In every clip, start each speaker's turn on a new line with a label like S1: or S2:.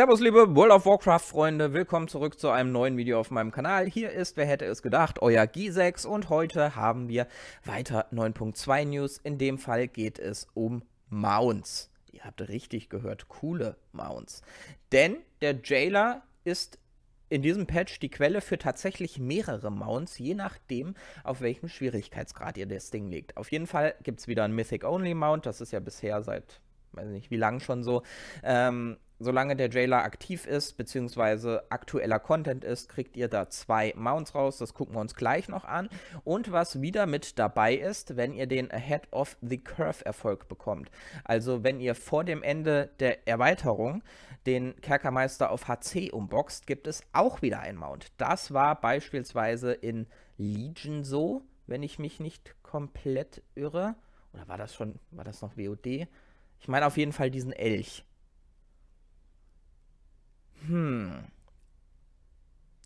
S1: Servus liebe World of Warcraft Freunde, willkommen zurück zu einem neuen Video auf meinem Kanal. Hier ist, wer hätte es gedacht, euer G6 und heute haben wir weiter 9.2 News. In dem Fall geht es um Mounts. Ihr habt richtig gehört, coole Mounts. Denn der Jailer ist in diesem Patch die Quelle für tatsächlich mehrere Mounts, je nachdem, auf welchem Schwierigkeitsgrad ihr das Ding legt. Auf jeden Fall gibt es wieder einen Mythic-Only-Mount, das ist ja bisher seit, weiß nicht wie lang schon so. Ähm, solange der Jailer aktiv ist, beziehungsweise aktueller Content ist, kriegt ihr da zwei Mounts raus. Das gucken wir uns gleich noch an. Und was wieder mit dabei ist, wenn ihr den Ahead of the Curve Erfolg bekommt. Also wenn ihr vor dem Ende der Erweiterung den Kerkermeister auf HC umboxt, gibt es auch wieder einen Mount. Das war beispielsweise in Legion so, wenn ich mich nicht komplett irre. Oder war das schon, war das noch WOD? Ich meine auf jeden Fall diesen Elch hm.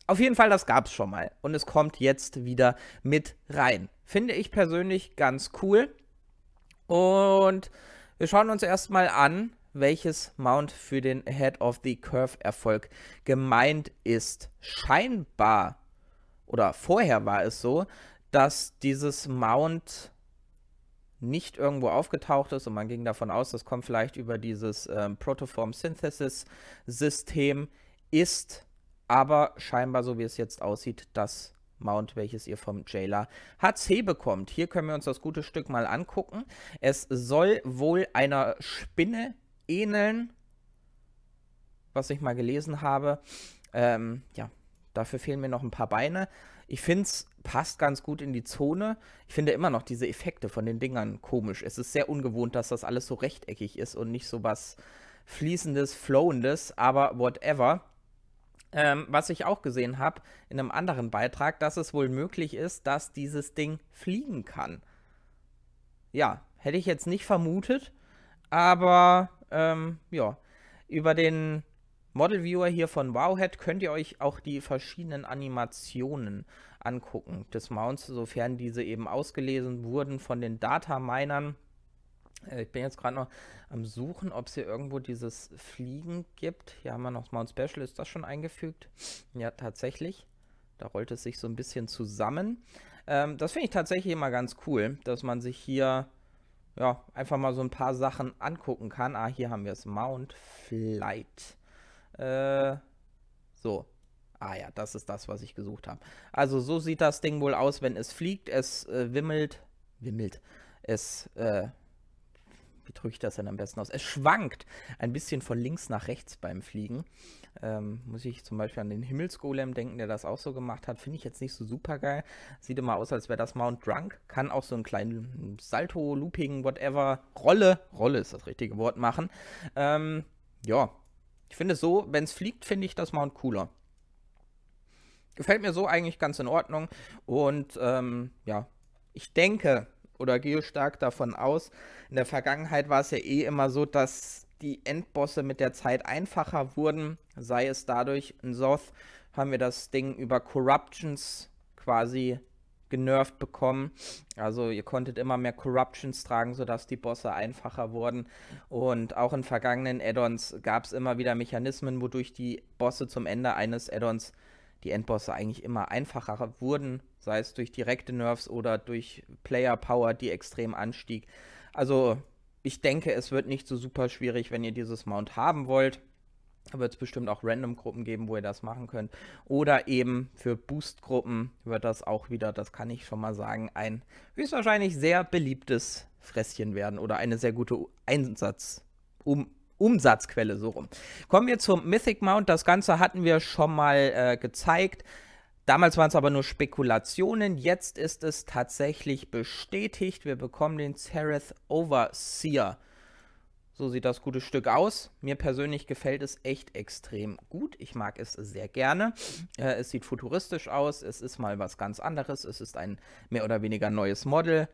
S1: Auf jeden Fall, das gab es schon mal. Und es kommt jetzt wieder mit rein. Finde ich persönlich ganz cool. Und wir schauen uns erstmal an, welches Mount für den Head of the Curve Erfolg gemeint ist. Scheinbar oder vorher war es so, dass dieses Mount nicht irgendwo aufgetaucht ist und man ging davon aus, das kommt vielleicht über dieses ähm, Protoform Synthesis System, ist aber scheinbar, so wie es jetzt aussieht, das Mount, welches ihr vom Jailer HC bekommt. Hier können wir uns das gute Stück mal angucken. Es soll wohl einer Spinne ähneln, was ich mal gelesen habe. Ähm, ja, dafür fehlen mir noch ein paar Beine. Ich finde es passt ganz gut in die Zone. Ich finde immer noch diese Effekte von den Dingern komisch. Es ist sehr ungewohnt, dass das alles so rechteckig ist und nicht so was Fließendes, Flowendes, aber whatever. Ähm, was ich auch gesehen habe in einem anderen Beitrag, dass es wohl möglich ist, dass dieses Ding fliegen kann. Ja, hätte ich jetzt nicht vermutet, aber ähm, ja, über den Model Viewer hier von Wowhead könnt ihr euch auch die verschiedenen Animationen angucken des Mounts, sofern diese eben ausgelesen wurden von den Data Minern. Äh, ich bin jetzt gerade noch am Suchen, ob es hier irgendwo dieses Fliegen gibt. Hier haben wir noch das Mount Special, ist das schon eingefügt? Ja, tatsächlich. Da rollt es sich so ein bisschen zusammen. Ähm, das finde ich tatsächlich immer ganz cool, dass man sich hier ja, einfach mal so ein paar Sachen angucken kann. Ah, hier haben wir es, Mount Flight. Äh, so. Ah ja, das ist das, was ich gesucht habe. Also so sieht das Ding wohl aus, wenn es fliegt, es äh, wimmelt, wimmelt, es, äh, wie drücke ich das denn am besten aus? Es schwankt ein bisschen von links nach rechts beim Fliegen. Ähm, muss ich zum Beispiel an den Himmelsgolem denken, der das auch so gemacht hat. Finde ich jetzt nicht so super geil. Sieht immer aus, als wäre das Mount Drunk. Kann auch so einen kleinen Salto, Looping, whatever, Rolle, Rolle ist das richtige Wort, machen. Ähm, ja, ich finde so, wenn es fliegt, finde ich das Mount cooler. Gefällt mir so eigentlich ganz in Ordnung. Und ähm, ja, ich denke oder gehe stark davon aus, in der Vergangenheit war es ja eh immer so, dass die Endbosse mit der Zeit einfacher wurden. Sei es dadurch, in Soth haben wir das Ding über Corruptions quasi genervt bekommen. Also ihr konntet immer mehr Corruptions tragen, sodass die Bosse einfacher wurden. Und auch in vergangenen Add-ons gab es immer wieder Mechanismen, wodurch die Bosse zum Ende eines Add-ons die Endbosse eigentlich immer einfacher wurden, sei es durch direkte Nerfs oder durch Player Power, die extrem anstieg. Also ich denke, es wird nicht so super schwierig, wenn ihr dieses Mount haben wollt wird es bestimmt auch Random-Gruppen geben, wo ihr das machen könnt. Oder eben für Boost-Gruppen wird das auch wieder, das kann ich schon mal sagen, ein höchstwahrscheinlich sehr beliebtes Fresschen werden oder eine sehr gute Einsatz, um Umsatzquelle so rum. Kommen wir zum Mythic Mount. Das Ganze hatten wir schon mal äh, gezeigt. Damals waren es aber nur Spekulationen. Jetzt ist es tatsächlich bestätigt. Wir bekommen den Sereth Overseer. So sieht das gute Stück aus. Mir persönlich gefällt es echt extrem gut. Ich mag es sehr gerne. Äh, es sieht futuristisch aus. Es ist mal was ganz anderes. Es ist ein mehr oder weniger neues Model.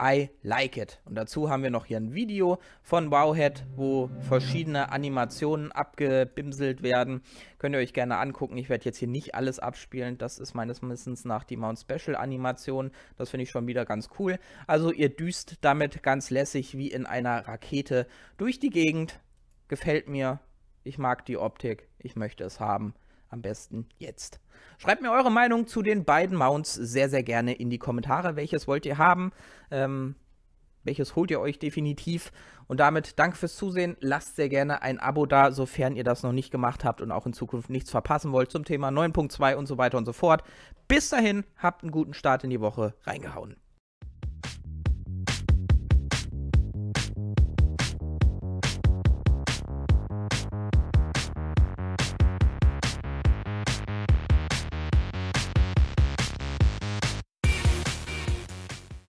S1: I like it. Und dazu haben wir noch hier ein Video von Wowhead, wo verschiedene Animationen abgebimselt werden. Könnt ihr euch gerne angucken. Ich werde jetzt hier nicht alles abspielen. Das ist meines Wissens nach die Mount Special Animation. Das finde ich schon wieder ganz cool. Also ihr düst damit ganz lässig wie in einer Rakete durch die Gegend. Gefällt mir. Ich mag die Optik. Ich möchte es haben am besten jetzt. Schreibt mir eure Meinung zu den beiden Mounts sehr, sehr gerne in die Kommentare. Welches wollt ihr haben? Ähm, welches holt ihr euch definitiv? Und damit danke fürs Zusehen. Lasst sehr gerne ein Abo da, sofern ihr das noch nicht gemacht habt und auch in Zukunft nichts verpassen wollt zum Thema 9.2 und so weiter und so fort. Bis dahin, habt einen guten Start in die Woche. Reingehauen.